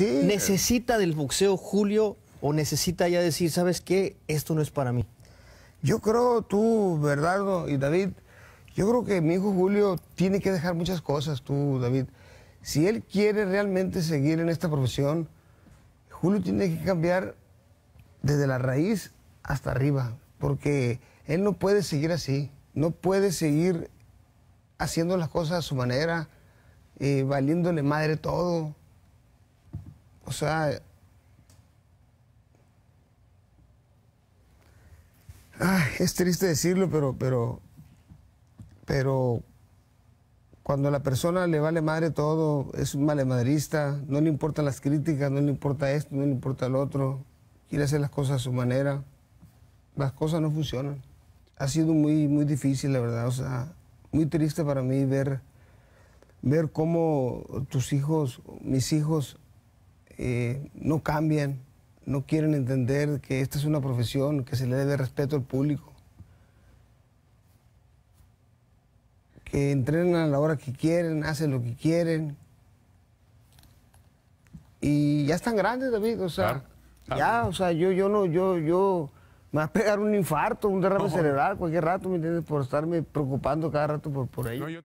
¿Necesita del boxeo Julio o necesita ya decir, ¿sabes qué? Esto no es para mí. Yo creo, tú, Bernardo y David, yo creo que mi hijo Julio tiene que dejar muchas cosas, tú, David. Si él quiere realmente seguir en esta profesión, Julio tiene que cambiar desde la raíz hasta arriba, porque él no puede seguir así, no puede seguir haciendo las cosas a su manera, eh, valiéndole madre todo. O sea... es triste decirlo, pero, pero, pero cuando a la persona le vale madre todo, es un malemadrista, no le importan las críticas, no le importa esto, no le importa el otro, quiere hacer las cosas a su manera, las cosas no funcionan. Ha sido muy, muy difícil, la verdad, o sea, muy triste para mí ver, ver cómo tus hijos, mis hijos, eh, no cambian, no quieren entender que esta es una profesión, que se le debe respeto al público, que entrenan a la hora que quieren, hacen lo que quieren. Y ya están grandes, David, o sea, ya, o sea, yo, yo no, yo, yo, me va a pegar un infarto, un derrame cerebral cualquier rato, ¿me entiendes? Por estarme preocupando cada rato por, por ello.